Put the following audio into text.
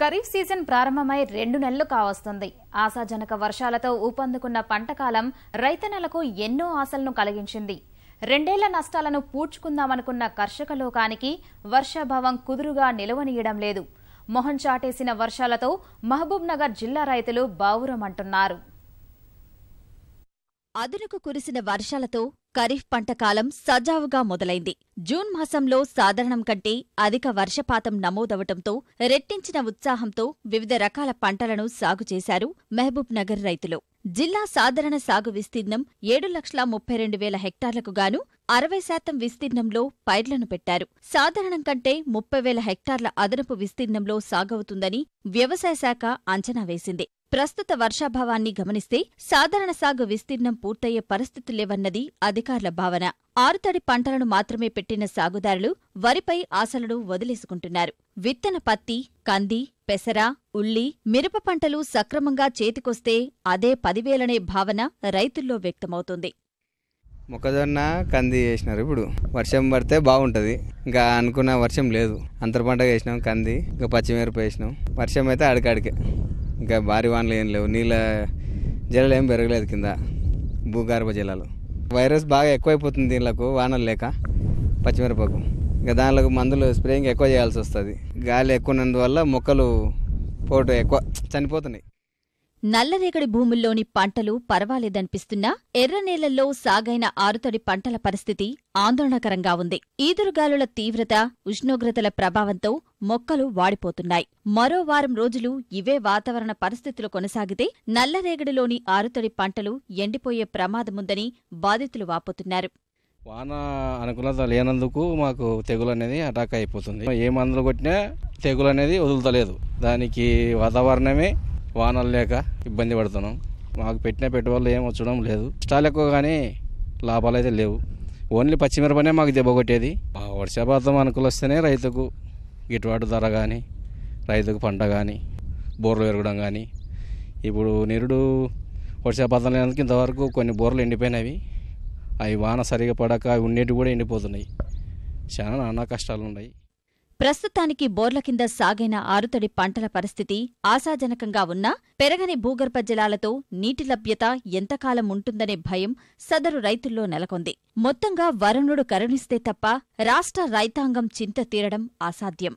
kharif season ప్రారంభమై రెండు నెలలు కావస్తుంది ఆశాజనక వర్షాలతో ఊపందుకున్న పంటకాలం రైతన్నలకు ఎన్నో ఆశలను కలిగించింది రెండేళ్ల నష్టాలను పూడ్చుకుందామనుకున్న కర్షక లోకానికి వర్షాభావం కుదురుగా నిలవనీయడం లేదు మొహం చాటేసిన వర్షాలతో మహబూబ్ నగర్ జిల్లా రైతులు బావురమంటున్నారు అదునుకు కురిసిన వర్షాలతో ఖరీఫ్ పంట కాలం సజావుగా మొదలైంది జూన్ మాసంలో సాధారణం కంటే అధిక వర్షపాతం నమోదవటంతో రెట్టించిన ఉత్సాహంతో వివిధ రకాల పంటలను సాగు చేశారు మహబూబ్నగర్ రైతులు జిల్లా సాధారణ సాగు విస్తీర్ణం ఏడు లక్షల ముప్పై రెండు వేల హెక్టార్లకు గాను అరవై శాతం విస్తీర్ణంలో పైర్లను పెట్టారు సాధారణం కంటే ముప్పై వేల హెక్టార్ల అదనపు విస్తీర్ణంలో సాగవుతుందని వ్యవసాయ శాఖ అంచనా వేసింది ప్రస్తుత వర్షాభావాన్ని గమనిస్తే సాధారణ సాగు విస్తీర్ణం పూర్తయ్యే పరిస్థితులేవన్నది లేవన్నది అధికారుల భావన ఆరుతడి పంటలను మాత్రమే పెట్టిన సాగుదారులు వరిపై ఆశలను వదిలేసుకుంటున్నారు విత్తన పత్తి కంది పెసర ఉల్లి మిరప పంటలు సక్రమంగా చేతికొస్తే అదే పదివేలనే భావన రైతుల్లో వ్యక్తమవుతుంది మొక్కజొన్న కంది వేసినారు ఇప్పుడు వర్షం పడితే బాగుంటుంది ఇంకా అనుకున్న వర్షం లేదు అంతర పంట వేసినాం కంది ఇంకా పచ్చిమిరప వేసినాం వర్షం అయితే అడికాడికే ఇంకా భారీ వానలు ఏం లేవు నీళ్ళ జలాలు ఏం పెరగలేదు కింద భూగర్భ జలాలు వైరస్ బాగా ఎక్కువైపోతుంది దీనిలకు వానలు లేక పచ్చిమిరపకు ఇంకా దానిలకు మందులు స్ప్రేయింగ్ ఎక్కువ చేయాల్సి వస్తుంది గాలి ఎక్కువ ఉన్నందువల్ల మొక్కలు పోటు ఎక్కువ చనిపోతున్నాయి నల్లరేగడి భూముల్లోని పంటలు పర్వాలేదనిపిస్తున్నా ఎర్రనేలల్లో సాగైన ఆరుతడి పంటల పరిస్థితి ఆందోళనకరంగా ఉంది ఈదురుగాలుల తీవ్రత ఉష్ణోగ్రతల ప్రభావంతో మొక్కలు వాడిపోతున్నాయి మరో వారం రోజులు ఇవే వాతావరణ పరిస్థితులు కొనసాగితే నల్లరేగడిలోని ఆరుతడి పంటలు ఎండిపోయే ప్రమాదముందని బాధితులు వాపోతున్నారు వాన అనుకూలత లేనందుకు మాకు తెగులు అనేది అటాక్ అయిపోతుంది ఏ మందులు కొట్టినా తెగులు అనేది వదులుతలేదు దానికి వాతావరణమే వానలు లేక ఇబ్బంది పడుతున్నాం మాకు పెట్టిన పెట్టుబడులు ఏం వచ్చడం లేదు నష్టాలు ఎక్కువ కానీ లాభాలు అయితే లేవు ఓన్లీ పచ్చిమిరపనే మాకు దెబ్బ కొట్టేది వర్షపాతం అనుకులు వస్తేనే రైతుకు గిట్టుబాటు ధర కానీ రైతుకు పంట కానీ బోర్లు పెరగడం కానీ ఇప్పుడు నిరుడు వర్షపాతం లేనందుకు ఇంతవరకు కొన్ని బోర్లు ఎండిపోయినవి అవి వాన సరిగా పడక అవి ఉండేటివి కూడా ఎండిపోతున్నాయి చాలా నానా కష్టాలు ఉన్నాయి ప్రస్తుతానికి బోర్ల కింద సాగైన ఆరుతడి పంటల పరిస్థితి ఆశాజనకంగా ఉన్నా పెరగని భూగర్భ జలాలతో నీటి లభ్యత ఎంతకాలం ఉంటుందనే భయం సదరు రైతుల్లో నెలకొంది మొత్తంగా వరుణుడు కరుణిస్తే తప్ప రాష్ట్ర రైతాంగం చింత తీరడం అసాధ్యం